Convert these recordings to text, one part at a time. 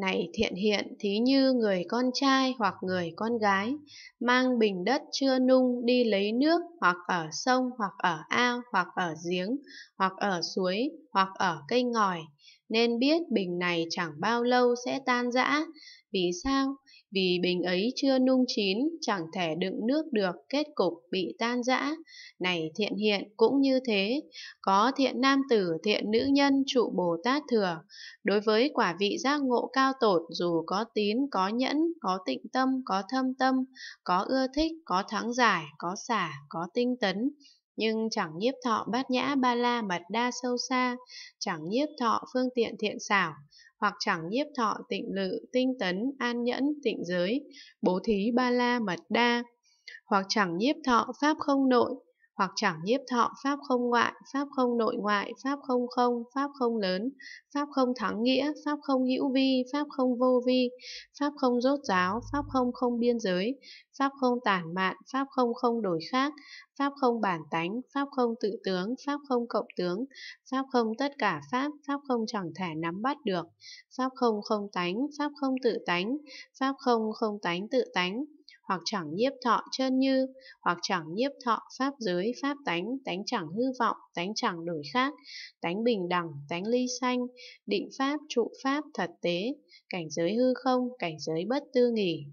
này thiện hiện thí như người con trai hoặc người con gái mang bình đất chưa nung đi lấy nước hoặc ở sông hoặc ở ao hoặc ở giếng hoặc ở suối hoặc ở cây ngòi, nên biết bình này chẳng bao lâu sẽ tan rã. Vì sao? Vì bình ấy chưa nung chín, chẳng thể đựng nước được, kết cục bị tan rã. Này thiện hiện cũng như thế, có thiện nam tử, thiện nữ nhân trụ Bồ Tát thừa. Đối với quả vị giác ngộ cao tột, dù có tín, có nhẫn, có tịnh tâm, có thâm tâm, có ưa thích, có thắng giải, có xả, có tinh tấn, nhưng chẳng nhiếp thọ bát nhã ba la mật đa sâu xa, chẳng nhiếp thọ phương tiện thiện xảo, hoặc chẳng nhiếp thọ tịnh lự, tinh tấn, an nhẫn, tịnh giới, bố thí ba la mật đa, hoặc chẳng nhiếp thọ pháp không nội, hoặc chẳng nhiếp thọ, pháp không ngoại, pháp không nội ngoại, pháp không không, pháp không lớn, pháp không thắng nghĩa, pháp không hữu vi, pháp không vô vi, pháp không rốt ráo pháp không không biên giới, pháp không tản mạn, pháp không không đổi khác, pháp không bản tánh, pháp không tự tướng, pháp không cộng tướng, pháp không tất cả pháp, pháp không chẳng thể nắm bắt được, pháp không không tánh, pháp không tự tánh, pháp không không tánh tự tánh, hoặc chẳng nhiếp thọ chân như, hoặc chẳng nhiếp thọ pháp giới, pháp tánh, tánh chẳng hư vọng, tánh chẳng đổi khác, tánh bình đẳng, tánh ly sanh, định pháp, trụ pháp, thật tế, cảnh giới hư không, cảnh giới bất tư nghỉ.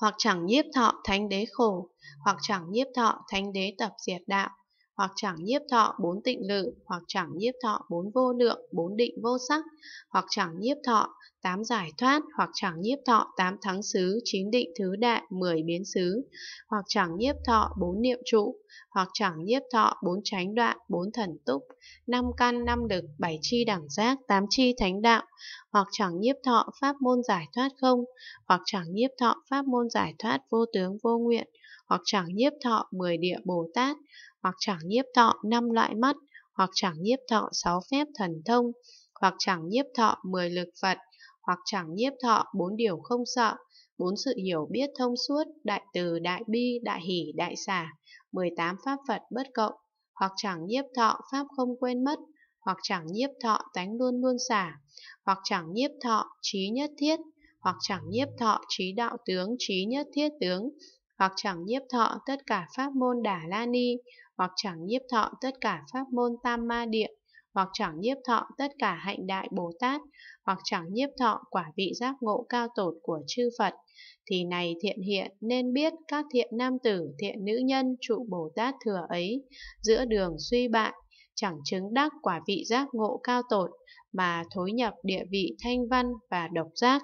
Hoặc chẳng nhiếp thọ thánh đế khổ, hoặc chẳng nhiếp thọ thánh đế tập diệt đạo, hoặc chẳng nhiếp thọ bốn tịnh lự, hoặc chẳng nhiếp thọ bốn vô lượng, bốn định vô sắc, hoặc chẳng nhiếp thọ tám giải thoát, hoặc chẳng nhiếp thọ, tám thắng xứ, chín định thứ đại, mười biến xứ, hoặc chẳng nhiếp thọ, bốn niệm trụ, hoặc chẳng nhiếp thọ, bốn chánh đoạn, bốn thần túc, năm căn, năm lực, bảy chi đẳng giác, tám chi thánh đạo, hoặc chẳng nhiếp thọ, pháp môn giải thoát không, hoặc chẳng nhiếp thọ, pháp môn giải thoát vô tướng vô nguyện, hoặc chẳng nhiếp thọ, mười địa Bồ Tát, hoặc chẳng nhiếp thọ, năm loại mắt, hoặc chẳng nhiếp thọ, sáu phép thần thông, hoặc chẳng nhiếp thọ, mười lực Phật, hoặc chẳng nhiếp thọ bốn điều không sợ, bốn sự hiểu biết thông suốt, đại từ, đại bi, đại hỷ, đại xả, 18 pháp Phật bất cộng, hoặc chẳng nhiếp thọ pháp không quên mất, hoặc chẳng nhiếp thọ tánh luôn luôn xả, hoặc chẳng nhiếp thọ trí nhất thiết, hoặc chẳng nhiếp thọ trí đạo tướng, trí nhất thiết tướng, hoặc chẳng nhiếp thọ tất cả pháp môn đà la ni, hoặc chẳng nhiếp thọ tất cả pháp môn tam ma địa, hoặc chẳng nhiếp thọ tất cả hạnh đại Bồ Tát, hoặc chẳng nhiếp thọ quả vị giác ngộ cao tột của chư Phật, thì này thiện hiện nên biết các thiện nam tử, thiện nữ nhân trụ Bồ Tát thừa ấy, giữa đường suy bại, chẳng chứng đắc quả vị giác ngộ cao tột, mà thối nhập địa vị thanh văn và độc giác.